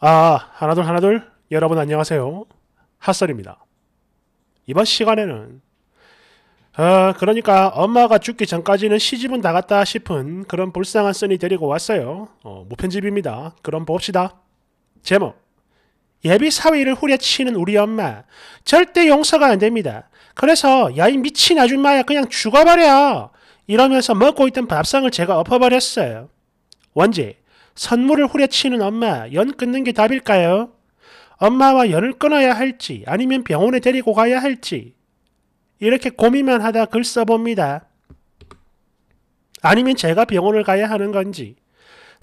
아, 하나둘 하나둘 여러분 안녕하세요. 핫설입니다. 이번 시간에는 아, 그러니까 엄마가 죽기 전까지는 시집은 나갔다 싶은 그런 불쌍한 써니 데리고 왔어요. 어, 무편집입니다. 그럼 봅시다. 제목 예비 사위를 후려치는 우리 엄마 절대 용서가 안 됩니다. 그래서 야 이 미친 아줌마야 그냥 죽어버려 이러면서 먹고 있던 밥상을 제가 엎어버렸어요. 원제 선물을 후려치는 엄마, 연 끊는 게 답일까요? 엄마와 연을 끊어야 할지, 아니면 병원에 데리고 가야 할지, 이렇게 고민만 하다 글 써봅니다. 아니면 제가 병원을 가야 하는 건지.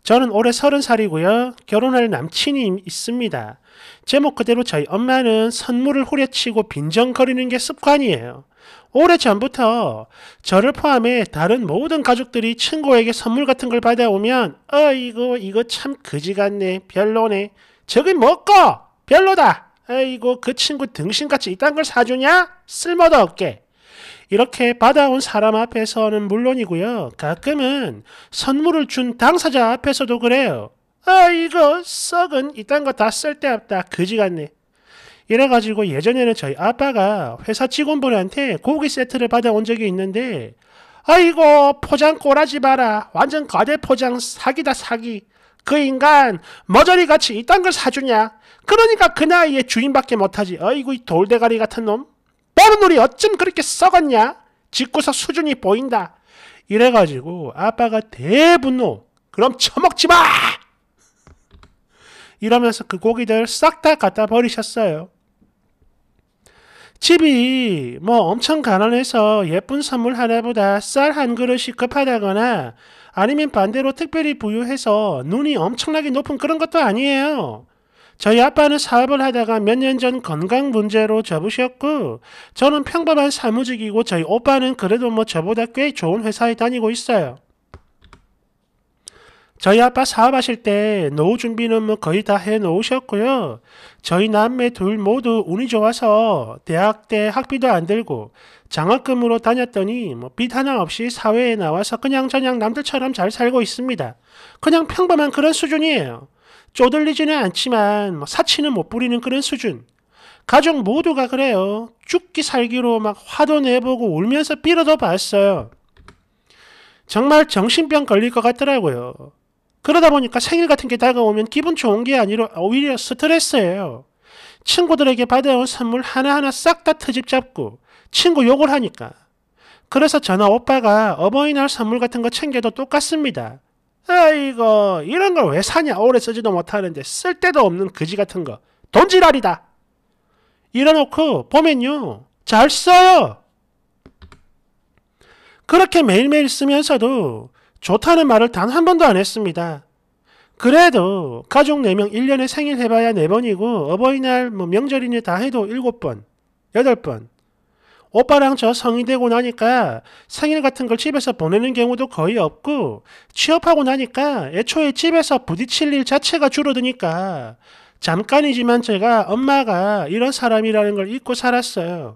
저는 올해 서른 살이고요. 결혼할 남친이 있습니다. 제목 그대로 저희 엄마는 선물을 후려치고 빈정거리는 게 습관이에요. 오래전부터 저를 포함해 다른 모든 가족들이 친구에게 선물 같은 걸 받아오면 어이구 이거 참 거지 같네 별로네 저게 먹고 별로다 아이고 그 친구 등신같이 이딴 걸 사주냐 쓸모도 없게 이렇게 받아온 사람 앞에서는 물론이고요 가끔은 선물을 준 당사자 앞에서도 그래요 아이고 썩은 이딴 거 다 쓸데없다 거지 같네 이래가지고 예전에는 저희 아빠가 회사 직원분한테 고기 세트를 받아온 적이 있는데 아이고 포장 꼬라지 마라 완전 과대 포장 사기다 사기 그 인간 머저리 같이 이딴 걸 사주냐 그러니까 그 나이에 주인밖에 못하지 아이고이 돌대가리 같은 놈 빠른 놀이 어쩜 그렇게 썩었냐 짓고서 수준이 보인다 이래가지고 아빠가 대분노 그럼 처먹지 마 이러면서 그 고기들 싹 다 갖다 버리셨어요 집이 뭐 엄청 가난해서 예쁜 선물 하나보다 쌀 한 그릇이 급하다거나 아니면 반대로 특별히 부유해서 눈이 엄청나게 높은 그런 것도 아니에요. 저희 아빠는 사업을 하다가 몇 년 전 건강 문제로 접으셨고 저는 평범한 사무직이고 저희 오빠는 그래도 뭐 저보다 꽤 좋은 회사에 다니고 있어요. 저희 아빠 사업하실 때 노후 준비는 뭐 거의 다 해 놓으셨고요. 저희 남매 둘 모두 운이 좋아서 대학 때 학비도 안 들고 장학금으로 다녔더니 뭐 빚 하나 없이 사회에 나와서 그냥 저냥 남들처럼 잘 살고 있습니다. 그냥 평범한 그런 수준이에요. 쪼들리지는 않지만 뭐 사치는 못 부리는 그런 수준. 가족 모두가 그래요. 죽기 살기로 막 화도 내보고 울면서 빌어도 봤어요. 정말 정신병 걸릴 것 같더라고요. 그러다 보니까 생일 같은 게 다가오면 기분 좋은 게 아니라 오히려 스트레스예요. 친구들에게 받아온 선물 하나하나 싹 다 트집 잡고 친구 욕을 하니까. 그래서 전화 오빠가 어버이날 선물 같은 거 챙겨도 똑같습니다. 아이고 이런 걸 왜 사냐 오래 쓰지도 못하는데 쓸데도 없는 그지 같은 거 돈지랄이다. 이래놓고 보면요 잘 써요. 그렇게 매일매일 쓰면서도 좋다는 말을 단 한 번도 안 했습니다. 그래도 가족 4명 1년에 생일 해봐야 4번이고 어버이날 뭐 명절이니 다 해도 7번, 8번. 오빠랑 저 성이 되고 나니까 생일 같은 걸 집에서 보내는 경우도 거의 없고 취업하고 나니까 애초에 집에서 부딪힐 일 자체가 줄어드니까 잠깐이지만 제가 엄마가 이런 사람이라는 걸 잊고 살았어요.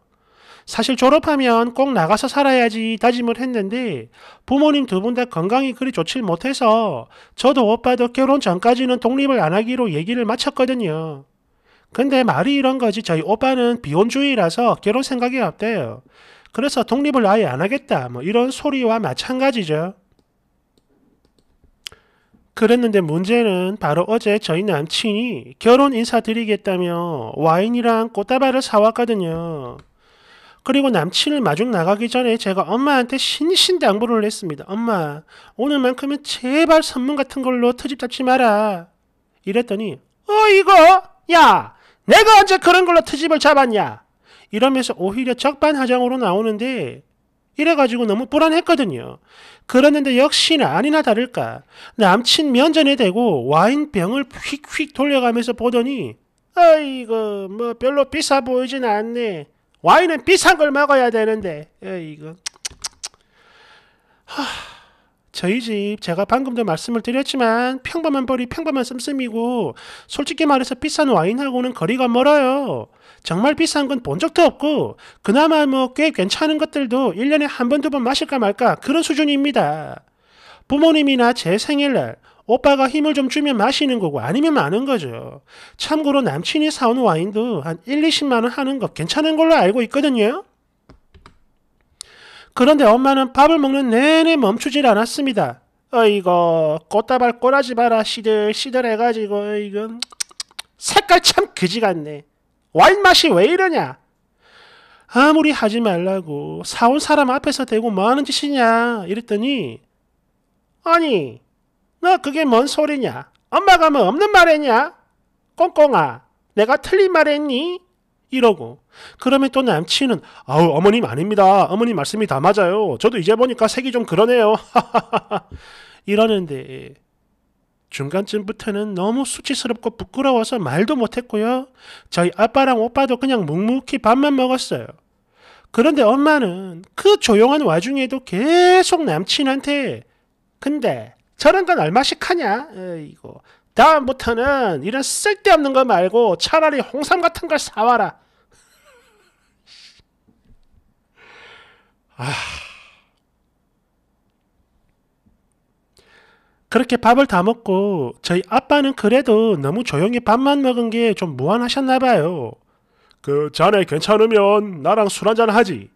사실 졸업하면 꼭 나가서 살아야지 다짐을 했는데 부모님 두 분 다 건강이 그리 좋질 못해서 저도 오빠도 결혼 전까지는 독립을 안 하기로 얘기를 마쳤거든요. 근데 말이 이런 거지 저희 오빠는 비혼주의라서 결혼 생각이 없대요. 그래서 독립을 아예 안 하겠다 뭐 이런 소리와 마찬가지죠. 그랬는데 문제는 바로 어제 저희 남친이 결혼 인사드리겠다며 와인이랑 꽃다발을 사왔거든요. 그리고 남친을 마중 나가기 전에 제가 엄마한테 신신당부를 했습니다. 엄마, 오늘만큼은 제발 선물 같은 걸로 트집 잡지 마라. 이랬더니, 어, 이거? 야! 내가 언제 그런 걸로 트집을 잡았냐? 이러면서 오히려 적반하장으로 나오는데, 이래가지고 너무 불안했거든요. 그러는데 역시나 아니나 다를까 남친 면전에 대고 와인병을 휙휙 돌려가면서 보더니 아이고 뭐 별로 비싸 보이진 않네. 와인은 비싼 걸 먹어야 되는데 예, 이거 하, 저희 집 제가 방금도 말씀을 드렸지만 평범한 벌이 평범한 씀씀이고 솔직히 말해서 비싼 와인하고는 거리가 멀어요. 정말 비싼 건 본 적도 없고 그나마 뭐 꽤 괜찮은 것들도 1년에 한 번 두번 번 마실까 말까 그런 수준입니다. 부모님이나 제 생일날 오빠가 힘을 좀 주면 마시는 거고 아니면 마는 거죠. 참고로 남친이 사온 와인도 한 1, 20만 원 하는 거 괜찮은 걸로 알고 있거든요. 그런데 엄마는 밥을 먹는 내내 멈추질 않았습니다. 어이거 꽃다발 꼬라지 봐라 시들시들 해가지고 이건 색깔 참 그지 같네. 와인 맛이 왜 이러냐? 아무리 하지 말라고 사온 사람 앞에서 대고 뭐 하는 짓이냐 이랬더니 아니 너 그게 뭔 소리냐? 엄마가 뭐 없는 말했냐? 꽁꽁아, 내가 틀린 말했니? 이러고 그러면 또 남친은 아우 어머님 아닙니다. 어머님 말씀이 다 맞아요. 저도 이제 보니까 색이 좀 그러네요. 이러는데 중간쯤부터는 너무 수치스럽고 부끄러워서 말도 못했고요. 저희 아빠랑 오빠도 그냥 묵묵히 밥만 먹었어요. 그런데 엄마는 그 조용한 와중에도 계속 남친한테 근데 저런 건 얼마씩 하냐? 이거 다음부터는 이런 쓸데없는 거 말고 차라리 홍삼 같은 걸 사와라. 아. 그렇게 밥을 다 먹고 저희 아빠는 그래도 너무 조용히 밥만 먹은 게 좀 무안하셨나 봐요. 그 자네 괜찮으면 나랑 술 한잔 하지.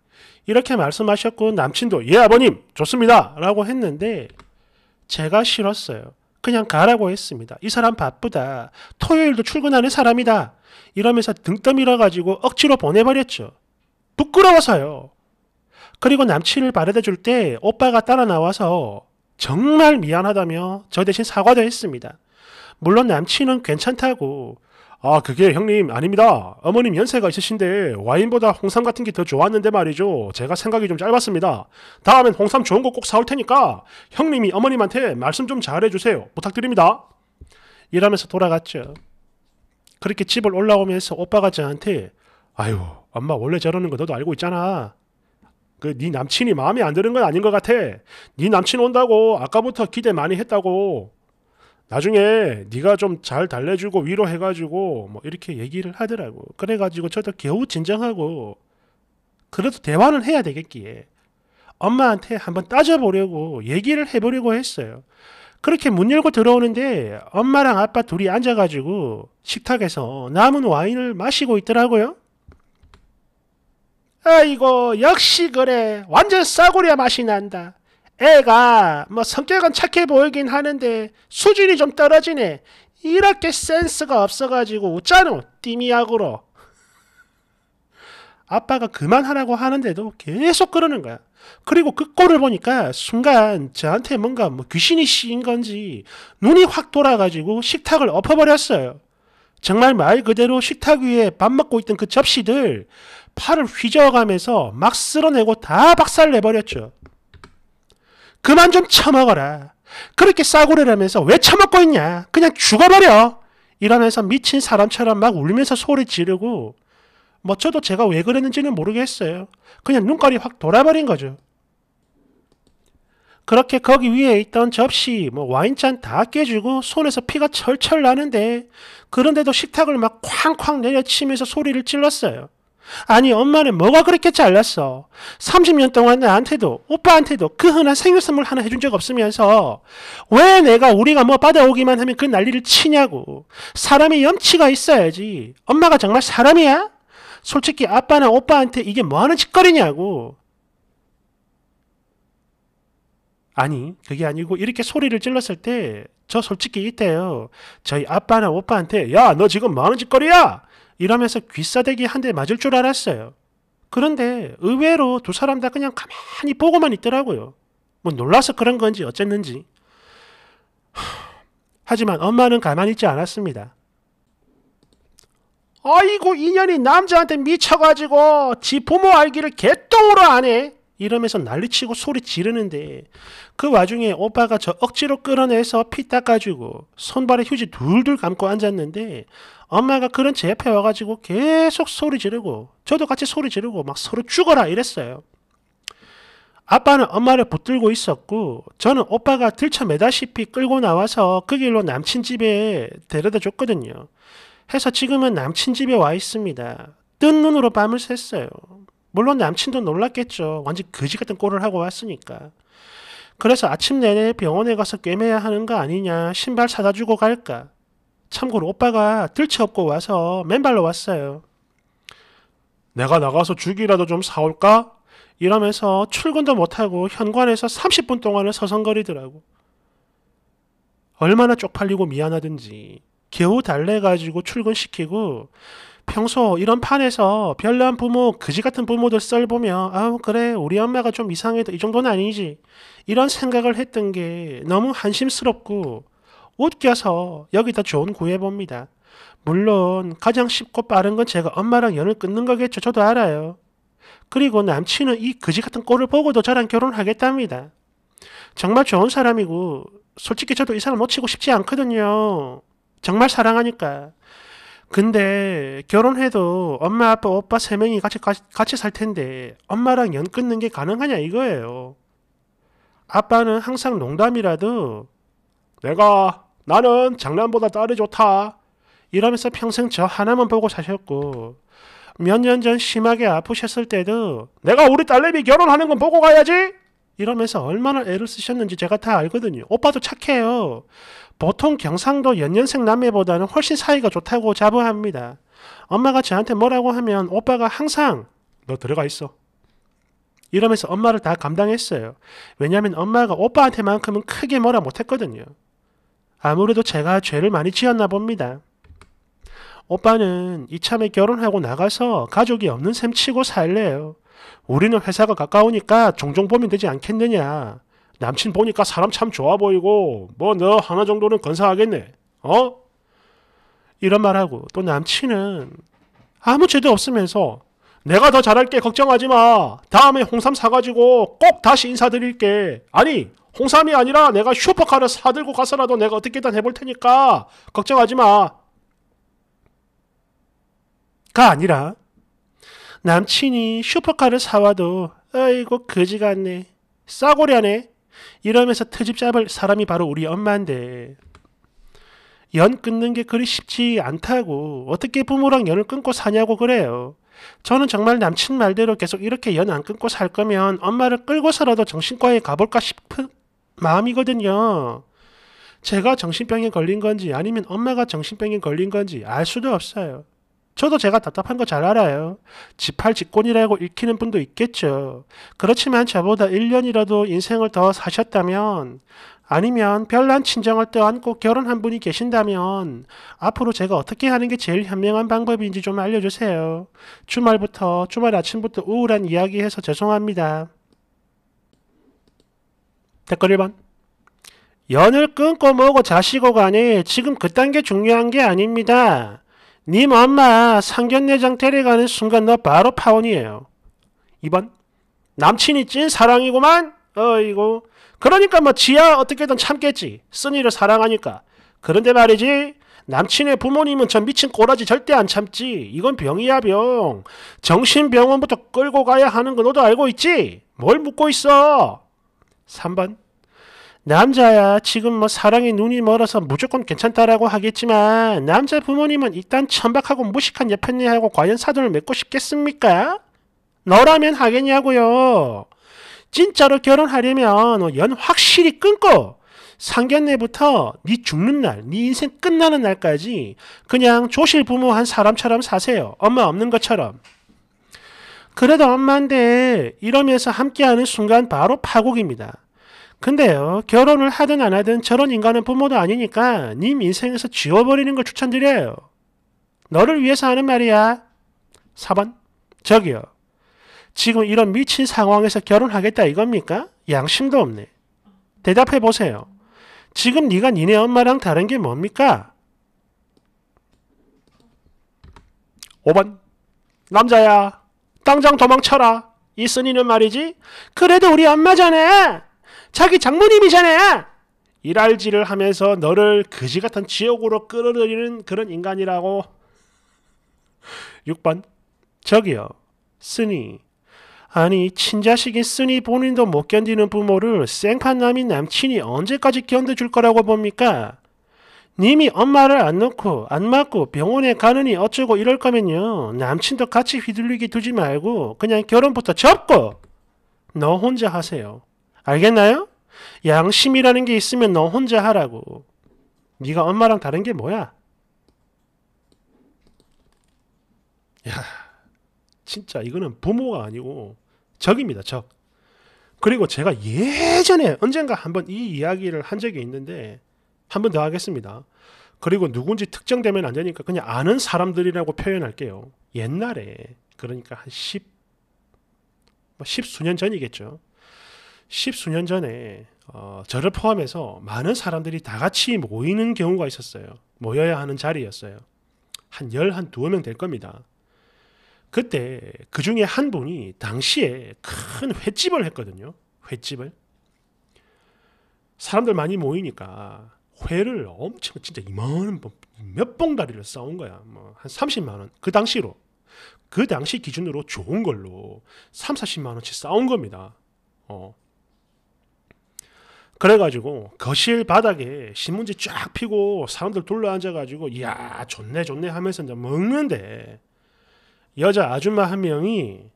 이렇게 말씀하셨고 남친도 예 아버님 좋습니다 라고 했는데 제가 싫었어요. 그냥 가라고 했습니다. 이 사람 바쁘다. 토요일도 출근하는 사람이다. 이러면서 등 떠밀어 가지고 억지로 보내버렸죠. 부끄러워서요. 그리고 남친을 바래다 줄 때 오빠가 따라 나와서 정말 미안하다며 저 대신 사과도 했습니다. 물론 남친은 괜찮다고 아, 그게 형님, 아닙니다. 어머님 연세가 있으신데 와인보다 홍삼 같은 게 더 좋았는데 말이죠. 제가 생각이 좀 짧았습니다. 다음엔 홍삼 좋은 거 꼭 사올 테니까 형님이 어머님한테 말씀 좀 잘해주세요. 부탁드립니다. 이러면서 돌아갔죠. 그렇게 집을 올라오면서 오빠가 저한테 아유, 엄마 원래 저러는 거 너도 알고 있잖아. 그 네 남친이 마음에 안 드는 건 아닌 것 같아. 네 남친 온다고 아까부터 기대 많이 했다고. 나중에 네가 좀 잘 달래주고 위로해가지고 뭐 이렇게 얘기를 하더라고. 그래가지고 저도 겨우 진정하고 그래도 대화는 해야 되겠기에 엄마한테 한번 따져보려고 얘기를 해보려고 했어요. 그렇게 문 열고 들어오는데 엄마랑 아빠 둘이 앉아가지고 식탁에서 남은 와인을 마시고 있더라고요. 아이고 역시 그래 완전 싸구려 맛이 난다. 애가 뭐 성격은 착해 보이긴 하는데 수준이 좀 떨어지네. 이렇게 센스가 없어가지고 웃잖노 띠미약으로. 아빠가 그만하라고 하는데도 계속 그러는 거야. 그리고 그 꼴을 보니까 순간 저한테 뭔가 뭐 귀신이 씌인 건지 눈이 확 돌아가지고 식탁을 엎어버렸어요. 정말 말 그대로 식탁 위에 밥 먹고 있던 그 접시들 팔을 휘저어가면서 막 쓸어내고 다 박살 내버렸죠. 그만 좀 처먹어라. 그렇게 싸구려라면서 왜 처먹고 있냐? 그냥 죽어버려! 이러면서 미친 사람처럼 막 울면서 소리 지르고 뭐 저도 제가 왜 그랬는지는 모르겠어요. 그냥 눈깔이 확 돌아버린 거죠. 그렇게 거기 위에 있던 접시, 뭐 와인잔 다깨지고 손에서 피가 철철 나는데 그런데도 식탁을 막 쾅쾅 내려치면서 소리를 질렀어요. 아니 엄마는 뭐가 그렇게 잘났어 30년 동안 나한테도 오빠한테도 그 흔한 생일 선물 하나 해준 적 없으면서 왜 내가 우리가 뭐 받아오기만 하면 그 난리를 치냐고 사람이 염치가 있어야지 엄마가 정말 사람이야? 솔직히 아빠나 오빠한테 이게 뭐하는 짓거리냐고 아니 그게 아니고 이렇게 소리를 질렀을 때 저 솔직히 이때요 저희 아빠나 오빠한테 야 너 지금 뭐하는 짓거리야? 이러면서 귀싸대기 한 대 맞을 줄 알았어요. 그런데 의외로 두 사람 다 그냥 가만히 보고만 있더라고요. 뭐 놀라서 그런 건지 어쨌는지. 하지만 엄마는 가만히 있지 않았습니다. 아이고 인연이 남자한테 미쳐가지고 지 부모 알기를 개똥으로 안 해. 이러면서 난리치고 소리 지르는데 그 와중에 오빠가 저 억지로 끌어내서 피 닦아주고 손발에 휴지 둘둘 감고 앉았는데 엄마가 그런 제 옆에 와가지고 계속 소리 지르고 저도 같이 소리 지르고 막 서로 죽어라 이랬어요. 아빠는 엄마를 붙들고 있었고 저는 오빠가 들쳐 매다시피 끌고 나와서 그 길로 남친 집에 데려다 줬거든요. 해서 지금은 남친 집에 와 있습니다. 뜬 눈으로 밤을 샜어요. 물론 남친도 놀랐겠죠. 완전 거지 같은 꼴을 하고 왔으니까. 그래서 아침 내내 병원에 가서 꿰매야 하는 거 아니냐 신발 사다 주고 갈까. 참고로 오빠가 들쳐업고 와서 맨발로 왔어요. 내가 나가서 죽이라도 좀 사올까? 이러면서 출근도 못하고 현관에서 30분 동안을 서성거리더라고. 얼마나 쪽팔리고 미안하든지 겨우 달래가지고 출근시키고 평소 이런 판에서 별난 부모, 그지 같은 부모들 썰 보면 아우 그래 우리 엄마가 좀 이상해도 이 정도는 아니지 이런 생각을 했던 게 너무 한심스럽고 웃겨서 여기다 좋은 구해봅니다. 물론 가장 쉽고 빠른 건 제가 엄마랑 연을 끊는 거겠죠. 저도 알아요. 그리고 남친은 이 그지 같은 꼴을 보고도 저랑 결혼하겠답니다. 정말 좋은 사람이고 솔직히 저도 이 사람 놓치고 싶지 않거든요. 정말 사랑하니까. 근데 결혼해도 엄마 아빠 오빠 세 명이 같이 같이 살 텐데 엄마랑 연 끊는 게 가능하냐 이거예요. 아빠는 항상 농담이라도 내가 나는 장남보다 딸이 좋다 이러면서 평생 저 하나만 보고 사셨고 몇 년 전 심하게 아프셨을 때도 내가 우리 딸내미 결혼하는 건 보고 가야지 이러면서 얼마나 애를 쓰셨는지 제가 다 알거든요. 오빠도 착해요. 보통 경상도 연년생 남매보다는 훨씬 사이가 좋다고 자부합니다. 엄마가 저한테 뭐라고 하면 오빠가 항상 너 들어가 있어. 이러면서 엄마를 다 감당했어요. 왜냐하면 엄마가 오빠한테만큼은 크게 뭐라 못했거든요. 아무래도 제가 죄를 많이 지었나 봅니다. 오빠는 이참에 결혼하고 나가서 가족이 없는 셈 치고 살래요. 우리는 회사가 가까우니까 종종 보면 되지 않겠느냐. 남친 보니까 사람 참 좋아 보이고 뭐 너 하나 정도는 건사하겠네. 어? 이런 말하고 또 남친은 아무 죄도 없으면서 내가 더 잘할게 걱정하지 마. 다음에 홍삼 사가지고 꼭 다시 인사드릴게. 아니 홍삼이 아니라 내가 슈퍼카를 사들고 가서라도 내가 어떻게든 해볼 테니까 걱정하지 마. 가 아니라 남친이 슈퍼카를 사와도 아이고 거지 같네. 싸구려네. 이러면서 트집 잡을 사람이 바로 우리 엄마인데 연 끊는 게 그리 쉽지 않다고 어떻게 부모랑 연을 끊고 사냐고 그래요. 저는 정말 남친 말대로 계속 이렇게 연 안 끊고 살 거면 엄마를 끌고서라도 정신과에 가볼까 싶은 마음이거든요. 제가 정신병에 걸린 건지 아니면 엄마가 정신병에 걸린 건지 알 수도 없어요. 저도 제가 답답한 거 잘 알아요. 지팔 직권이라고 읽히는 분도 있겠죠. 그렇지만 저보다 1년이라도 인생을 더 사셨다면, 아니면 별난 친정을 떠안고 결혼한 분이 계신다면, 앞으로 제가 어떻게 하는 게 제일 현명한 방법인지 좀 알려주세요. 주말부터, 주말 아침부터 우울한 이야기 해서 죄송합니다. 댓글 1번. 연을 끊고 뭐고 자시고 가니 지금 그딴 게 중요한 게 아닙니다. 님 네 엄마 상견례장 데려가는 순간 너 바로 파혼이에요. 2번 남친이 찐 사랑이구만. 어이고 그러니까 뭐 지야 어떻게든 참겠지. 쓴이를 사랑하니까. 그런데 말이지 남친의 부모님은 전 미친 꼬라지 절대 안 참지. 이건 병이야 병. 정신병원부터 끌고 가야 하는 거 너도 알고 있지? 뭘 묻고 있어? 3번 남자야 지금 뭐 사랑에 눈이 멀어서 무조건 괜찮다라고 하겠지만 남자 부모님은 일단 천박하고 무식한 예편녀하고 과연 사돈을 맺고 싶겠습니까? 너라면 하겠냐고요. 진짜로 결혼하려면 연 확실히 끊고 상견례부터 네 죽는 날, 네 인생 끝나는 날까지 그냥 조실 부모 한 사람처럼 사세요. 엄마 없는 것처럼. 그래도 엄마인데 이러면서 함께하는 순간 바로 파국입니다. 근데요 결혼을 하든 안 하든 저런 인간은 부모도 아니니까 님 인생에서 지워버리는 걸 추천드려요. 너를 위해서 하는 말이야. 4번 저기요. 지금 이런 미친 상황에서 결혼하겠다 이겁니까? 양심도 없네. 대답해 보세요. 지금 네가 니네 엄마랑 다른 게 뭡니까? 5번 남자야 당장 도망쳐라. 있으니는 말이지. 그래도 우리 엄마잖아. 자기 장모님이잖아. 일할지를 하면서 너를 그지 같은 지옥으로 끌어들이는 그런 인간이라고. 6번. 저기요. 쓰니. 아니 친자식인 쓰니 본인도 못 견디는 부모를 생판남인 남친이 언제까지 견뎌줄 거라고 봅니까? 님이 엄마를 안 놓고 안 맞고 병원에 가느니 어쩌고 이럴 거면요 남친도 같이 휘둘리게 두지 말고 그냥 결혼부터 접고 너 혼자 하세요. 알겠나요? 양심이라는 게 있으면 너 혼자 하라고. 네가 엄마랑 다른 게 뭐야? 야, 진짜 이거는 부모가 아니고 적입니다, 적. 그리고 제가 예전에 언젠가 한번 이 이야기를 한 적이 있는데 한 번 더 하겠습니다. 그리고 누군지 특정되면 안 되니까 그냥 아는 사람들이라고 표현할게요. 옛날에 그러니까 한 10, 10 뭐 수년 전이겠죠. 십수년 전에 어, 저를 포함해서 많은 사람들이 다 같이 모이는 경우가 있었어요. 모여야 하는 자리였어요. 한 열, 한 두어 명 될 겁니다. 그때 그 중에 한 분이 당시에 큰 횟집을 했거든요. 횟집을. 사람들 많이 모이니까 회를 엄청 진짜 이만한 몇 봉다리를 싸온 거야. 뭐한 30만 원. 그 당시로. 그 당시 기준으로 좋은 걸로 3, 40만 원치 싸운 겁니다. 어. 그래가지고 거실 바닥에 신문지 쫙 피고 사람들 둘러앉아가지고 이야 좋네 좋네 하면서 이제 먹는데 여자 아줌마 한 명이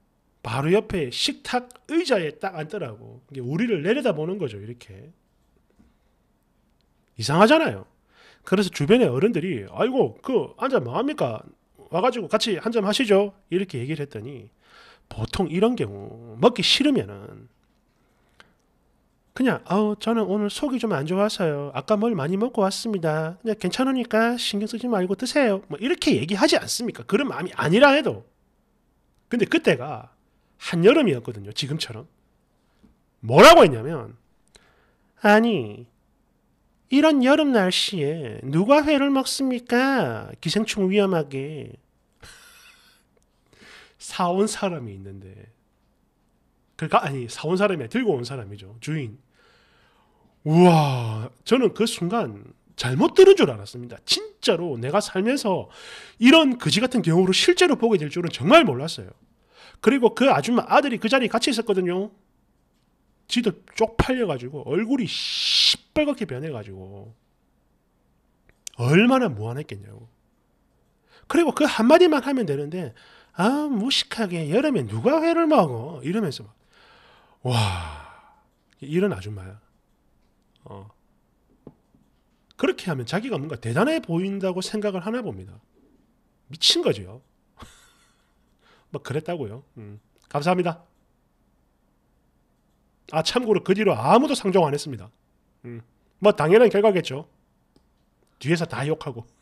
바로 옆에 식탁 의자에 딱 앉더라고. 이게 우리를 내려다보는 거죠 이렇게. 이상하잖아요. 그래서 주변의 어른들이 아이고 그 앉아 뭐합니까? 와가지고 같이 한 잔 하시죠. 이렇게 얘기를 했더니 보통 이런 경우 먹기 싫으면은 그냥 아우 저는 오늘 속이 좀 안 좋아서요. 아까 뭘 많이 먹고 왔습니다. 그냥 괜찮으니까 신경 쓰지 말고 드세요. 뭐 이렇게 얘기하지 않습니까? 그런 마음이 아니라 해도. 근데 그때가 한여름이었거든요. 지금처럼. 뭐라고 했냐면 아니 이런 여름 날씨에 누가 회를 먹습니까? 기생충 위험하게. 사온 사람이 있는데. 그러니까 아니 사온 사람이 들고 온 사람이죠. 주인. 우와, 저는 그 순간 잘못 들은 줄 알았습니다. 진짜로 내가 살면서 이런 거지 같은 경우를 실제로 보게 될 줄은 정말 몰랐어요. 그리고 그 아줌마 아들이 그 자리에 같이 있었거든요. 지도 쪽팔려가지고 얼굴이 시뻘겋게 변해가지고 얼마나 무안했겠냐고. 그리고 그 한마디만 하면 되는데 아 무식하게 여름에 누가 회를 먹어 이러면서 막, 와 이런 아줌마야. 어. 그렇게 하면 자기가 뭔가 대단해 보인다고 생각을 하나 봅니다. 미친 거죠. 뭐 그랬다고요. 음. 감사합니다. 아 참고로 그 뒤로 아무도 상종 안 했습니다. 음. 뭐 당연한 결과겠죠. 뒤에서 다 욕하고.